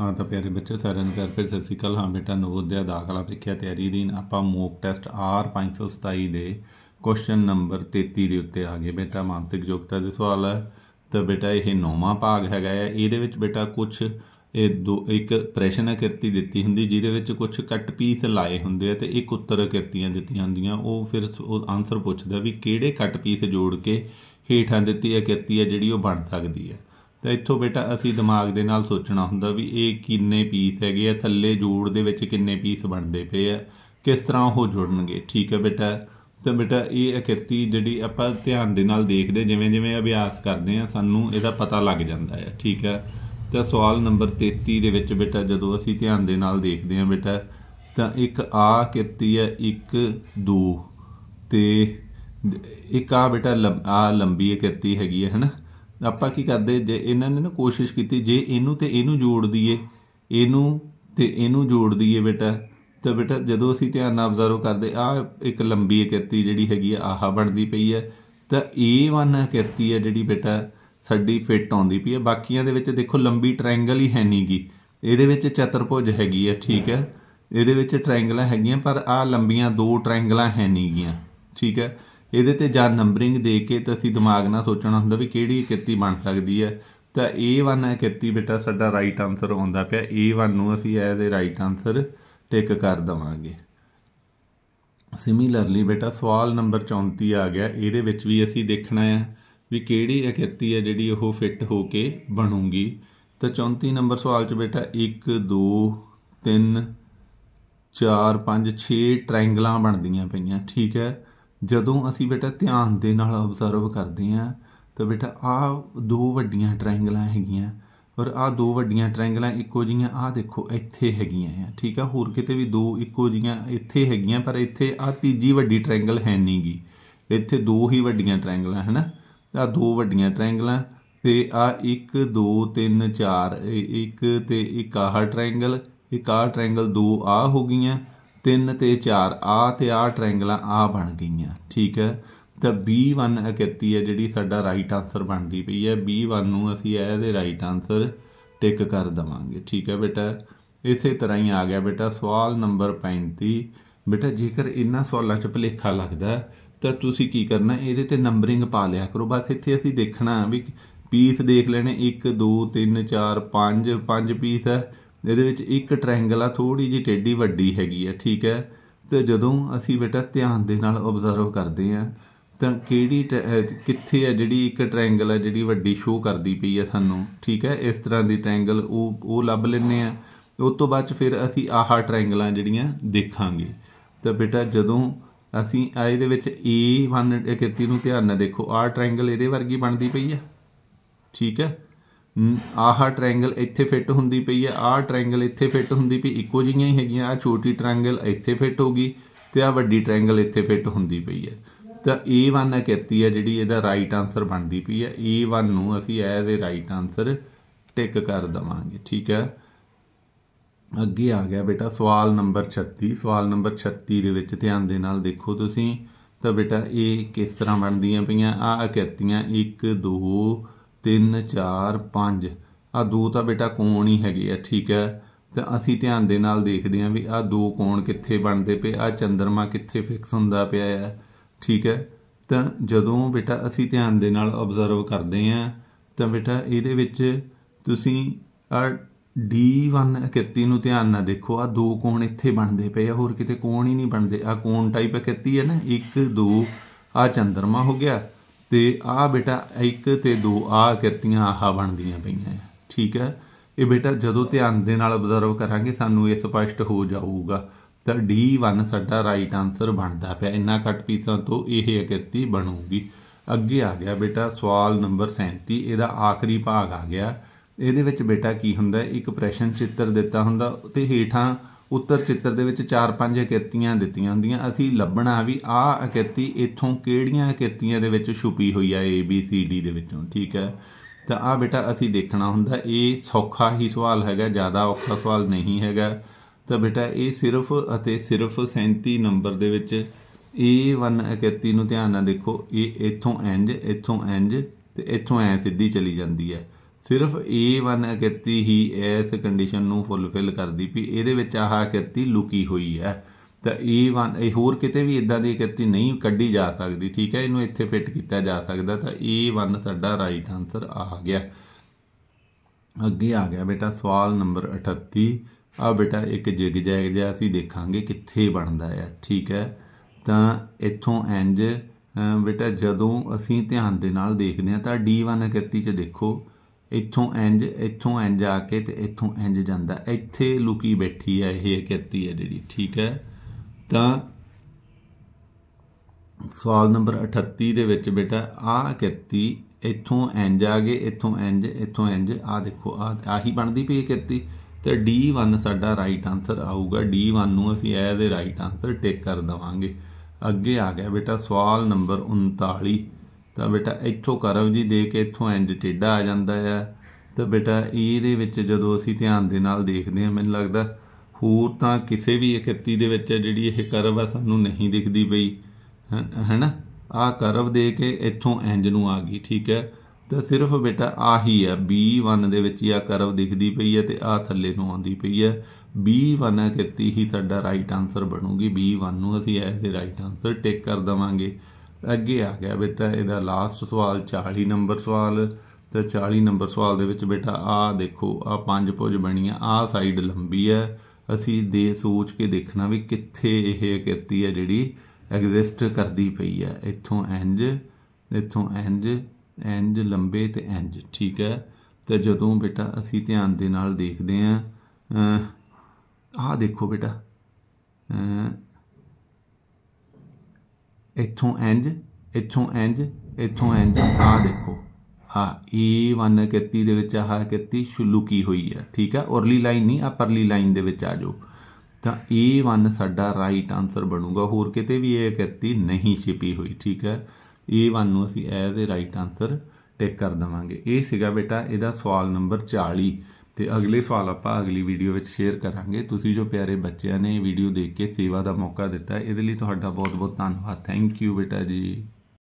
ਹਾਂ ਤਾਂ ਪਿਆਰੇ ਬੱਚੇ ਸਾਰਿਆਂ ਨੂੰ ਪਿਆਰ ਭਰੀ ਸਤਿ ਸ੍ਰੀ ਅਕਾਲ ਹਾਂ ਬੇਟਾ ਨਵੋਦਿਆ ਦਾਖਲਾ ਪ੍ਰੀਖਿਆ ਤਿਆਰੀ ਦੀ ਆਪਾਂ ਮੋਕ ਟੈਸਟ ਆਰ 527 ਦੇ ਕੁਐਸਚਨ ਨੰਬਰ 33 ਦੇ ਉੱਤੇ ਆ ਗਏ ਬੇਟਾ ਮਾਨਸਿਕ ਯੋਗਤਾ ਦੇ ਸਵਾਲ ਹੈ ਤਾਂ ਬੇਟਾ ਇਹ ਨੌਵਾਂ ਭਾਗ ਹੈਗਾ ਹੈ ਇਹਦੇ ਵਿੱਚ ਬੇਟਾ ਕੁਝ ਇਹ ਦੋ ਇੱਕ ਪ੍ਰਸ਼ਨ ਕਿਰਤੀ ਦਿੱਤੀ ਹੁੰਦੀ ਜਿਹਦੇ ਵਿੱਚ ਕੁਝ ਕੱਟ ਪੀਸ ਲਾਏ ਹੁੰਦੇ ਆ ਤੇ ਇੱਕ ਉੱਤਰ ਕਿਰਤੀਆਂ ਦਿੱਤੀਆਂ ਹੁੰਦੀਆਂ ਉਹ ਫਿਰ ਉਹ ਆਨਸਰ ਪੁੱਛਦਾ ਵੀ ਕਿਹੜੇ ਕੱਟ ਪੀਸ ਜੋੜ ਕੇ ਹੀਠਾਂ ਦਿੱਤੀ ਹੈ ਕਿਰਤੀ ਹੈ ਜਿਹੜੀ ਉਹ ਬਣ ਸਕਦੀ ਹੈ ਤਾਂ ਇੱਥੋਂ ਬੇਟਾ ਅਸੀਂ ਦਿਮਾਗ ਦੇ ਨਾਲ ਸੋਚਣਾ ਹੁੰਦਾ ਵੀ ਇਹ ਕਿੰਨੇ ਪੀਸ ਹੈਗੇ ਆ ਥੱਲੇ ਜੋੜ ਦੇ ਵਿੱਚ ਕਿੰਨੇ ਪੀਸ ਬਣਦੇ ਪਏ ਆ ਕਿਸ ਤਰ੍ਹਾਂ ਉਹ ਜੁੜਨਗੇ ਠੀਕ ਹੈ ਬੇਟਾ ਤਾਂ ਬੇਟਾ ਇਹ ਅਕਿਰਤੀ ਜਿਹੜੀ ਆਪਾਂ ਧਿਆਨ ਦੇ ਨਾਲ ਦੇਖਦੇ ਜਿਵੇਂ ਜਿਵੇਂ ਅਭਿਆਸ ਕਰਦੇ ਆ ਸਾਨੂੰ ਇਹਦਾ ਪਤਾ ਲੱਗ ਜਾਂਦਾ ਹੈ ਠੀਕ ਹੈ ਤਾਂ ਸਵਾਲ ਨੰਬਰ 33 ਦੇ ਵਿੱਚ ਬੇਟਾ ਜਦੋਂ ਅਸੀਂ ਧਿਆਨ ਦੇ ਨਾਲ ਦੇਖਦੇ ਆ ਬੇਟਾ ਤਾਂ ਇੱਕ ਆ ਕਿਰਤੀ ਹੈ 1 2 ਤੇ ਇੱਕ ਆ ਬੇਟਾ ਆ ਲੰਬੀ ਕਿਰਤੀ ਹੈਗੀ ਹੈ ਹਨਾ ਆਪਾਂ ਕੀ ਕਰਦੇ ਜੇ ਇਹਨਾਂ ਨੇ ਨਾ ਕੋਸ਼ਿਸ਼ ਕੀਤੀ ਜੇ ਇਹਨੂੰ ਤੇ ਇਹਨੂੰ ਜੋੜ ਦਈਏ ਇਹਨੂੰ ਤੇ ਇਹਨੂੰ ਜੋੜ ਦਈਏ ਬੇਟਾ ਤਾਂ ਬੇਟਾ ਜਦੋਂ ਅਸੀਂ ਧਿਆਨ ਨਾਲ ਅਬਜ਼ਰਵ ਕਰਦੇ ਆ ਇੱਕ ਲੰਬੀ ਕਿਰਤੀ ਜਿਹੜੀ ਹੈਗੀ ਆ ਆਹਾ ਬਣਦੀ ਪਈ ਹੈ ਤਾਂ A1 ਕਿਰਤੀ ਹੈ ਜਿਹੜੀ ਬੇਟਾ ਸਾਡੀ ਫਿੱਟ ਆਉਂਦੀ ਪਈ ਹੈ ਬਾਕੀਆਂ ਦੇ ਵਿੱਚ ਦੇਖੋ ਲੰਬੀ ਟ੍ਰਾਇੰਗਲ ਹੀ ਹੈ ਨਹੀਂਗੀ ਇਹਦੇ ਵਿੱਚ ਚਤਰਭੁਜ ਹੈਗੀ ਹੈ ਠੀਕ ਹੈ ਇਹਦੇ ਵਿੱਚ ਟ੍ਰਾਇੰਗਲਾਂ ਹੈਗੀਆਂ ਪਰ ਆ ਲੰਬੀਆਂ ਦੋ ਟ੍ਰਾਇੰਗਲਾਂ ਹੈ ਨਹੀਂਗੀਆਂ ਠੀਕ ਹੈ ਇਹਦੇ ਤੇ ਜਾਂ ਨੰਬਰਿੰਗ ਦੇ ਕੇ ਤਾਂ ਅਸੀਂ ਦਿਮਾਗ ਨਾਲ ਸੋਚਣਾ ਹੁੰਦਾ ਵੀ ਕਿਹੜੀ ਕਿਰਤੀ ਬਣ ਸਕਦੀ ਹੈ ਤਾਂ A1 ਹੈ ਕਿਰਤੀ ਬੇਟਾ ਸਾਡਾ ਰਾਈਟ ਆਨਸਰ ਆਉਂਦਾ ਪਿਆ A1 ਨੂੰ ਅਸੀਂ as a right answer tick ਕਰ ਦਵਾਂਗੇ ਸਿਮਿਲਰਲੀ ਬੇਟਾ ਸਵਾਲ ਨੰਬਰ 34 ਆ ਗਿਆ ਇਹਦੇ ਵਿੱਚ ਵੀ ਅਸੀਂ ਦੇਖਣਾ ਹੈ ਵੀ ਕਿਹੜੀ ਅਕਿਰਤੀ ਹੈ ਜਿਹੜੀ ਉਹ ਫਿੱਟ ਹੋ ਕੇ ਬਣੂਗੀ ਤਾਂ 34 ਨੰਬਰ ਸਵਾਲ 'ਚ ਬੇਟਾ 1 2 3 4 5 6 ਟ੍ਰਾਇੰਗਲਾਂ ਬਣਦੀਆਂ ਪਈਆਂ ਠੀਕ ਹੈ ਜਦੋਂ ਅਸੀਂ ਬੇਟਾ ਧਿਆਨ ਦੇ ਨਾਲ ਅਬਜ਼ਰਵ ਕਰਦੇ ਹਾਂ ਤਾਂ ਬੇਟਾ ਆਹ ਦੋ ਵੱਡੀਆਂ ਟ੍ਰਾਇੰਗਲਾਂ ਹੈਗੀਆਂ ਔਰ ਆਹ ਦੋ ਵੱਡੀਆਂ ਟ੍ਰਾਇੰਗਲਾਂ ਇੱਕੋ ਜਿਹੀਆਂ ਆਹ ਦੇਖੋ ਇੱਥੇ ਹੈਗੀਆਂ ਆ ਠੀਕ ਆ ਹੋਰ ਕਿਤੇ ਵੀ ਦੋ ਇੱਕੋ ਜਿਹੀਆਂ ਇੱਥੇ ਹੈਗੀਆਂ ਪਰ ਇੱਥੇ ਆਹ ਤੀਜੀ ਵੱਡੀ ਟ੍ਰਾਇੰਗਲ ਹੈ ਨਹੀਂਗੀ ਇੱਥੇ ਦੋ ਹੀ ਵੱਡੀਆਂ ਟ੍ਰਾਇੰਗਲਾਂ ਹਨਾ ਆ ਦੋ ਵੱਡੀਆਂ ਟ੍ਰਾਇੰਗਲਾਂ ਤੇ ਆ 1 2 3 4 ਇੱਕ ਤੇ ਇੱਕ ਆਹ ਟ੍ਰਾਇੰਗਲ ਇੱਕ ਆਹ ਟ੍ਰਾਇੰਗਲ ਦੋ ਆ ਹੋ ਗਈਆਂ 3 ਤੇ 4 ਆ ਤੇ ਆ ਟ੍ਰਾਇੰਗਲਾਂ ਆ ਬਣ ਗਈਆਂ ਠੀਕ ਹੈ ਤਾਂ B1 31 ਹੈ ਜਿਹੜੀ ਸਾਡਾ ਰਾਈਟ ਆਨਸਰ ਬਣਦੀ ਪਈ ਹੈ B1 ਨੂੰ ਅਸੀਂ ਇਹਦੇ ਰਾਈਟ ਆਨਸਰ ਟਿਕ ਕਰ ਦਵਾਂਗੇ ਠੀਕ ਹੈ ਬੇਟਾ ਇਸੇ ਤਰ੍ਹਾਂ ਹੀ ਆ ਗਿਆ ਬੇਟਾ ਸਵਾਲ ਨੰਬਰ 35 ਬੇਟਾ ਜੇਕਰ ਇਹਨਾਂ ਸਵਾਲਾਂ 'ਚ ਭਲੇਖਾ ਲੱਗਦਾ ਤਾਂ ਤੁਸੀਂ ਕੀ ਕਰਨਾ ਇਹਦੇ ਤੇ ਨੰਬਰਿੰਗ ਪਾ ਲਿਆ ਕਰੋ ਬਸ ਇੱਥੇ ਅਸੀਂ ਦੇਖਣਾ ਵੀ ਪੀਸ ਦੇਖ ਲੈਣੇ 1 2 3 4 5 5 ਪੀਸ ਹੈ ਇਹਦੇ ਵਿੱਚ ਇੱਕ ਟ੍ਰਾਇੰਗਲ ਆ ਥੋੜੀ ਜਿਹੀ ਟੇਢੀ ਵੱਡੀ ਹੈਗੀ ਆ ਠੀਕ ਹੈ ਤੇ ਜਦੋਂ ਅਸੀਂ ਬੇਟਾ ਧਿਆਨ ਦੇ ਨਾਲ ਆਬਜ਼ਰਵ ਕਰਦੇ ਆ ਤਾਂ ਕਿਹੜੀ ਕਿੱਥੇ ਆ ਜਿਹੜੀ ਇੱਕ ਟ੍ਰਾਇੰਗਲ ਆ ਜਿਹੜੀ ਵੱਡੀ ਸ਼ੋ ਕਰਦੀ ਪਈ ਆ ਸਾਨੂੰ ਠੀਕ ਹੈ ਇਸ ਤਰ੍ਹਾਂ ਦੀ ਟ੍ਰਾਇੰਗਲ ਉਹ ਉਹ ਲੱਭ ਲੈਣੇ ਆ ਉਸ ਤੋਂ ਬਾਅਦ ਫਿਰ ਅਸੀਂ ਆਹ ਟ੍ਰਾਇੰਗਲਾਂ ਜਿਹੜੀਆਂ ਦੇਖਾਂਗੇ ਤਾਂ ਬੇਟਾ ਜਦੋਂ ਅਸੀਂ ਆ ਇਹਦੇ ਵਿੱਚ E1 ਕਿਰਤੀ ਨੂੰ ਧਿਆਨ ਨਾਲ ਦੇਖੋ ਆਹ ਟ੍ਰਾਇੰਗਲ ਇਹਦੇ ਵਰਗੀ ਬਣਦੀ ਪਈ ਆ ਠੀਕ ਹੈ ਆਹ ਟ੍ਰਾਇੰਗਲ ਇੱਥੇ ਫਿੱਟ ਹੁੰਦੀ ਪਈ ਹੈ ਆਹ ਟ੍ਰਾਇੰਗਲ ਇੱਥੇ ਫਿੱਟ ਹੁੰਦੀ ਪਈ ਇੱਕੋ ਜਿਹੀਆਂ ਹੀ ਹੈਗੀਆਂ ਆ ਛੋਟੀ ਟ੍ਰਾਇੰਗਲ ਇੱਥੇ ਫਿੱਟ ਹੋਗੀ ਤੇ ਆ ਵੱਡੀ ਟ੍ਰਾਇੰਗਲ ਇੱਥੇ ਫਿੱਟ ਹੁੰਦੀ ਪਈ ਹੈ ਤਾਂ A1 ਅਕੈਤੀ ਹੈ ਜਿਹੜੀ ਇਹਦਾ ਰਾਈਟ ਆਨਸਰ ਬਣਦੀ ਪਈ ਹੈ A1 ਨੂੰ ਅਸੀਂ as a right answer tick ਕਰ ਦਵਾਂਗੇ ਠੀਕ ਹੈ ਅੱਗੇ ਆ ਗਿਆ ਬੇਟਾ ਸਵਾਲ ਨੰਬਰ 36 ਸਵਾਲ ਨੰਬਰ 36 ਦੇ ਵਿੱਚ ਧਿਆਨ ਦੇ ਨਾਲ ਦੇਖੋ ਤੁਸੀਂ ਤਾਂ ਬੇਟਾ ਇਹ ਕਿਸ ਤਰ੍ਹਾਂ ਬਣਦੀਆਂ ਪਈਆਂ ਆ ਅਕਿਰਤੀਆਂ 1 2 3 4 5 ਆ ਦੋ ਤਾਂ ਬੇਟਾ ਕੋਣ ਹੀ ਹੈਗੇ ਆ ਠੀਕ ਹੈ ਤਾਂ ਅਸੀਂ ਧਿਆਨ ਦੇ ਨਾਲ ਦੇਖਦੇ ਹਾਂ ਵੀ ਆ ਦੋ ਕੋਣ ਕਿੱਥੇ ਬਣਦੇ ਪਏ ਆ ਚੰਦਰਮਾ ਕਿੱਥੇ ਫਿਕਸ ਹੁੰਦਾ ਪਿਆ ਹੈ ਠੀਕ ਹੈ ਤਾਂ ਜਦੋਂ ਬੇਟਾ ਅਸੀਂ ਧਿਆਨ ਦੇ ਨਾਲ ਆਬਜ਼ਰਵ ਕਰਦੇ ਹਾਂ ਤਾਂ ਬੇਟਾ ਇਹਦੇ ਵਿੱਚ ਤੁਸੀਂ ਆ D1 31 ਨੂੰ ਧਿਆਨ ਨਾਲ ਦੇਖੋ ਆ ਦੋ ਕੋਣ ਇੱਥੇ ਬਣਦੇ ਪਏ ਆ ਹੋਰ ਕਿਤੇ ਕੋਣ ਹੀ ਨਹੀਂ ਬਣਦੇ ਆ ਕੋਣ ਟਾਈਪ 31 ਹੈ ਨਾ 1 2 ਆ ਚੰਦਰਮਾ ਹੋ ਗਿਆ ਤੇ ਆ ਬੇਟਾ 1 ਤੇ 2 ਆ ਕਿਰਤੀਆਂ ਆਹ ਬਣਦੀਆਂ ਪਈਆਂ ਠੀਕ ਹੈ ਇਹ ਬੇਟਾ ਜਦੋਂ ਧਿਆਨ ਦੇ ਨਾਲ ਅਬਜ਼ਰਵ ਕਰਾਂਗੇ ਸਾਨੂੰ ਇਹ ਸਪਸ਼ਟ ਹੋ ਜਾਊਗਾ ਤਾਂ D1 ਸਾਡਾ ਰਾਈਟ ਆਨਸਰ ਬਣਦਾ ਪਿਆ ਇੰਨਾ ਘੱਟ ਪੀਸਾਂ ਤੋਂ ਇਹ ਕਿਰਤੀ ਬਣੂਗੀ ਅੱਗੇ ਆ ਗਿਆ ਬੇਟਾ ਸਵਾਲ ਨੰਬਰ 37 ਇਹਦਾ ਆਖਰੀ ਭਾਗ ਆ ਗਿਆ ਇਹਦੇ ਵਿੱਚ ਬੇਟਾ ਕੀ ਹੁੰਦਾ ਇੱਕ ਪ੍ਰਸ਼ਨ ਚਿੱਤਰ ਦਿੱਤਾ ਹੁੰਦਾ ਤੇ ਹੇਠਾਂ ਉੱਤਰ ਚਿੱਤਰ ਦੇ ਵਿੱਚ ਚਾਰ ਪੰਜ ਅਕਿਰਤੀਆਂ ਦਿੱਤੀਆਂ ਹੁੰਦੀਆਂ ਅਸੀਂ ਲੱਭਣਾ ਵੀ ਆ ਅਕਿਰਤੀ ਇੱਥੋਂ ਕਿਹੜੀਆਂ ਅਕਿਰਤੀਆਂ ਦੇ ਵਿੱਚ ਛੁਪੀ ਹੋਈ ਆ A B C D ਦੇ ਵਿੱਚੋਂ ਠੀਕ ਹੈ ਤਾਂ ਆ ਬੇਟਾ ਅਸੀਂ ਦੇਖਣਾ ਹੁੰਦਾ ਇਹ ਸੌਖਾ ਹੀ ਸਵਾਲ ਹੈਗਾ ਜ਼ਿਆਦਾ ਔਖਾ ਸਵਾਲ ਨਹੀਂ ਹੈਗਾ ਤਾਂ ਬੇਟਾ ਇਹ ਸਿਰਫ ਅਤੇ ਸਿਰਫ 37 ਨੰਬਰ ਦੇ ਵਿੱਚ A1 ਅਕਿਰਤੀ ਨੂੰ ਧਿਆਨ ਨਾਲ ਦੇਖੋ ਇਹ ਇੱਥੋਂ ਇੰਜ ਇੱਥੋਂ ਇੰਜ ਤੇ ਇੱਥੋਂ ਐ ਸਿੱਧੀ ਚਲੀ ਜਾਂਦੀ ਹੈ ਸਿਰਫ A1 ਅਕਿਰਤੀ ਹੀ ਇਸ ਕੰਡੀਸ਼ਨ ਨੂੰ ਫੁੱਲਫਿਲ ਕਰਦੀ ਵੀ ਇਹਦੇ ਵਿੱਚ ਆਹ ਕਿਰਤੀ ਲੁਕੀ ਹੋਈ ਹੈ ਤਾਂ A1 ਇਹ ਹੋਰ ਕਿਤੇ ਵੀ ਇਦਾਂ ਦੀ ਅਕਿਰਤੀ ਨਹੀਂ ਕੱਢੀ ਜਾ ਸਕਦੀ ਠੀਕ ਹੈ ਇਹਨੂੰ ਇੱਥੇ ਫਿੱਟ ਕੀਤਾ ਜਾ ਸਕਦਾ ਤਾਂ A1 ਸਾਡਾ ਰਾਈਟ ਆਨਸਰ ਆ ਗਿਆ ਅੱਗੇ ਆ ਗਿਆ ਬੇਟਾ ਸਵਾਲ ਨੰਬਰ 38 ਆ ਬੇਟਾ ਇੱਕ ਜਿਗ ਜੈਗ ਜਿਹਾ ਅਸੀਂ ਦੇਖਾਂਗੇ ਕਿੱਥੇ ਬਣਦਾ ਹੈ ਠੀਕ ਹੈ ਤਾਂ ਇੱਥੋਂ ਇੰਜ ਬੇਟਾ ਜਦੋਂ ਅਸੀਂ ਧਿਆਨ ਦੇ ਨਾਲ ਦੇਖਦੇ ਹਾਂ ਤਾਂ D1 ਅਕਿਰਤੀ 'ਚ ਦੇਖੋ ਇੱਥੋਂ ਇੰਜ ਇੱਥੋਂ ਇੰਜ ਆ ਕੇ ਤੇ ਇੱਥੋਂ ਇੰਜ ਜਾਂਦਾ ਇੱਥੇ ਲੁਕੀ ਬੈਠੀ ਹੈ ਇਹ ਕਿਰਤੀ ਹੈ ਜਿਹੜੀ ਠੀਕ ਹੈ ਤਾਂ ਸਵਾਲ ਨੰਬਰ 38 ਦੇ ਵਿੱਚ ਬੇਟਾ ਆ ਕਿਰਤੀ ਇੱਥੋਂ ਇੰਜ ਆ ਗਏ ਇੱਥੋਂ ਇੰਜ ਇੱਥੋਂ ਇੰਜ ਆ ਦੇਖੋ ਆ ਆਹੀ ਬਣਦੀ ਪਈ ਕਿਰਤੀ ਤੇ D1 ਸਾਡਾ ਰਾਈਟ ਆਨਸਰ ਆਊਗਾ D1 ਨੂੰ ਅਸੀਂ ਇਹਦੇ ਰਾਈਟ ਆਨਸਰ ਟਿਕ ਕਰ ਦਵਾਂਗੇ ਅੱਗੇ ਆ ਗਿਆ ਬੇਟਾ ਸਵਾਲ ਨੰਬਰ 39 ਤਾਂ ਬੇਟਾ ਇੱਥੋਂ ਕਰਵ ਜੀ ਦੇ ਕੇ ਇੱਥੋਂ ਐਂਡ ਟੇਡਾ ਆ ਜਾਂਦਾ ਹੈ ਤਾਂ ਬੇਟਾ ਇਹਦੇ ਵਿੱਚ ਜਦੋਂ ਅਸੀਂ ਧਿਆਨ ਦੇ ਨਾਲ ਦੇਖਦੇ ਹਾਂ ਮੈਨੂੰ ਲੱਗਦਾ ਹੋਰ ਤਾਂ ਕਿਸੇ ਵੀ ਇਕੱਤੀ ਦੇ ਵਿੱਚ ਜਿਹੜੀ ਇਹ ਕਰਵ ਆ ਸਾਨੂੰ ਨਹੀਂ ਦਿਖਦੀ ਪਈ ਹੈਨਾ ਆ ਕਰਵ ਦੇ ਕੇ ਇੱਥੋਂ ਐਂਜ ਨੂੰ ਆ ਗਈ ਠੀਕ ਹੈ ਤਾਂ ਸਿਰਫ ਬੇਟਾ ਆਹੀ ਆ B1 ਦੇ ਵਿੱਚ ਇਹ ਕਰਵ ਦਿਖਦੀ ਪਈ ਹੈ ਤੇ ਆ ਥੱਲੇ ਨੂੰ ਆਉਂਦੀ ਪਈ ਹੈ B1 ਇਕੱਤੀ ਹੀ ਸਾਡਾ ਰਾਈਟ ਆਨਸਰ ਬਣੂਗੀ B1 ਨੂੰ ਅਸੀਂ ਐਸੇ ਦੇ ਰਾਈਟ ਆਨਸਰ ਟਿਕ ਕਰ ਦਵਾਂਗੇ ਅੱਗੇ ਆ ਗਿਆ ਬੇਟਾ ਇਹਦਾ ਲਾਸਟ ਸਵਾਲ 40 ਨੰਬਰ ਸਵਾਲ ਤੇ 40 ਨੰਬਰ ਸਵਾਲ ਦੇ ਵਿੱਚ ਬੇਟਾ ਆ ਦੇਖੋ ਆ ਪੰਜ ਭੁਜ ਬਣੀਆਂ ਆ ਸਾਈਡ ਲੰਬੀ ਹੈ ਅਸੀਂ ਦੇ ਸੋਚ ਕੇ ਦੇਖਣਾ ਵੀ ਕਿੱਥੇ ਇਹ ਕਿਰਤੀ ਹੈ ਜਿਹੜੀ ਐਗਜ਼ਿਸਟ ਕਰਦੀ ਪਈ ਹੈ ਇੱਥੋਂ ਇੰਜ ਇੱਥੋਂ ਇੰਜ ਇੰਜ ਲੰਬੇ ਤੇ ਇੰਜ ਠੀਕ ਹੈ ਤੇ ਜਦੋਂ ਬੇਟਾ ਅਸੀਂ ਧਿਆਨ ਦੇ ਨਾਲ ਦੇਖਦੇ ਆ ਆ ਦੇਖੋ ਬੇਟਾ ਇੱਥੋਂ ਇੰਜ ਇੱਥੋਂ ਇੰਜ ਇੱਥੋਂ ਇੰਜ ਆ ਦੇਖੋ ਆ ਵਨ ਕਿਤੀ ਦੇ ਵਿੱਚ ਆਹ ਕਿਤੀ ਸ਼ੁਲੂਕੀ ਹੋਈ ਹੈ ਠੀਕ ਹੈ ਉਰਲੀ ਲਾਈਨ ਨਹੀਂ ਆ ਪਰਲੀ ਲਾਈਨ ਦੇ ਵਿੱਚ ਆ ਜਾਓ ਤਾਂ ਇਹ e ਵਨ ਸਾਡਾ ਰਾਈਟ ਆਨਸਰ ਬਣੂਗਾ ਹੋਰ ਕਿਤੇ ਵੀ ਇਹ ਕਿਤੀ ਨਹੀਂ ਛਿਪੀ ਹੋਈ ਠੀਕ ਹੈ ਇਹ e ਵਨ ਨੂੰ ਅਸੀਂ ਐਜ਼ ਦੇ ਰਾਈਟ ਆਨਸਰ ਟਿਕ ਕਰ ਦਵਾਂਗੇ ਇਹ ਸੀਗਾ ਬੇਟਾ ਇਹਦਾ ਸਵਾਲ ਨੰਬਰ 40 ਤੇ ਅਗਲੇ ਸਵਾਲ ਆਪਾਂ ਅਗਲੀ ਵੀਡੀਓ ਵਿੱਚ ਸ਼ੇਅਰ ਕਰਾਂਗੇ ਤੁਸੀਂ ਜੋ ਪਿਆਰੇ ਬੱਚਿਆਂ ਨੇ ਵੀਡੀਓ ਦੇਖ ਕੇ ਸੇਵਾ ਦਾ ਮੌਕਾ ਦਿੱਤਾ ਇਹਦੇ ਲਈ ਤੁਹਾਡਾ ਬਹੁਤ ਬਹੁਤ ਧੰਨਵਾਦ ਥੈਂਕ ਯੂ ਬੇਟਾ ਜੀ